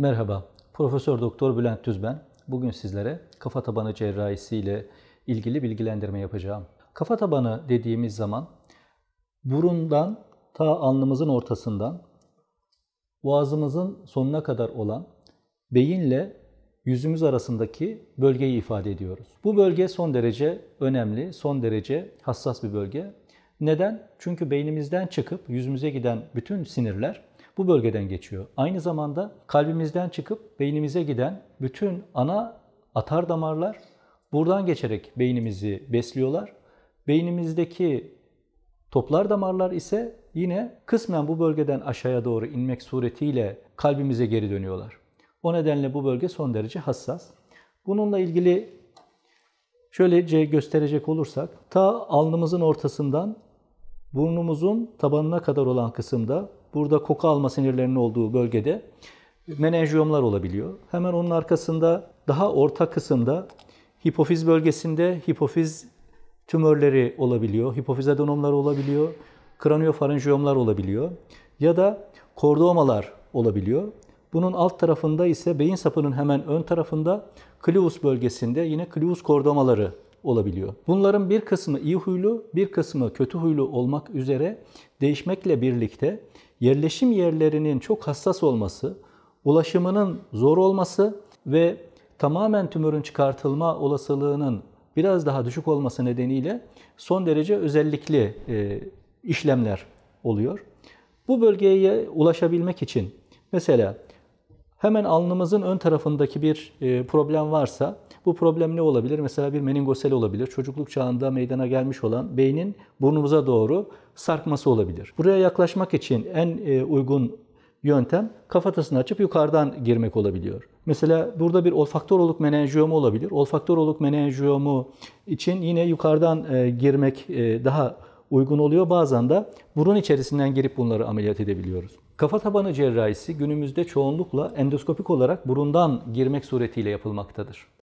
Merhaba, Profesör Doktor Bülent Düz ben. Bugün sizlere kafa tabanı cerrahisi ile ilgili bilgilendirme yapacağım. Kafa tabanı dediğimiz zaman burundan ta alnımızın ortasından boğazımızın sonuna kadar olan beyinle yüzümüz arasındaki bölgeyi ifade ediyoruz. Bu bölge son derece önemli, son derece hassas bir bölge. Neden? Çünkü beynimizden çıkıp yüzümüze giden bütün sinirler bu bölgeden geçiyor. Aynı zamanda kalbimizden çıkıp beynimize giden bütün ana atar damarlar buradan geçerek beynimizi besliyorlar. Beynimizdeki toplar damarlar ise yine kısmen bu bölgeden aşağıya doğru inmek suretiyle kalbimize geri dönüyorlar. O nedenle bu bölge son derece hassas. Bununla ilgili şöylece gösterecek olursak ta alnımızın ortasından burnumuzun tabanına kadar olan kısımda Burada koku alma sinirlerinin olduğu bölgede menenjiyomlar olabiliyor. Hemen onun arkasında daha orta kısımda hipofiz bölgesinde hipofiz tümörleri olabiliyor, hipofiz adenomları olabiliyor, kraniofarenjiyomlar olabiliyor ya da kordomalar olabiliyor. Bunun alt tarafında ise beyin sapının hemen ön tarafında klius bölgesinde yine klius kordomaları olabiliyor. Bunların bir kısmı iyi huylu, bir kısmı kötü huylu olmak üzere değişmekle birlikte yerleşim yerlerinin çok hassas olması, ulaşımının zor olması ve tamamen tümörün çıkartılma olasılığının biraz daha düşük olması nedeniyle son derece özellikli e, işlemler oluyor. Bu bölgeye ulaşabilmek için mesela Hemen alnımızın ön tarafındaki bir e, problem varsa bu problem ne olabilir? Mesela bir meningosel olabilir. Çocukluk çağında meydana gelmiş olan beynin burnumuza doğru sarkması olabilir. Buraya yaklaşmak için en e, uygun yöntem kafatasını açıp yukarıdan girmek olabiliyor. Mesela burada bir olfaktör oluk menenjiyomu olabilir. Olfaktör oluk menenjiyomu için yine yukarıdan e, girmek daha uygun oluyor. Bazen de burun içerisinden girip bunları ameliyat edebiliyoruz. Kafa tabanı cerrahisi günümüzde çoğunlukla endoskopik olarak burundan girmek suretiyle yapılmaktadır.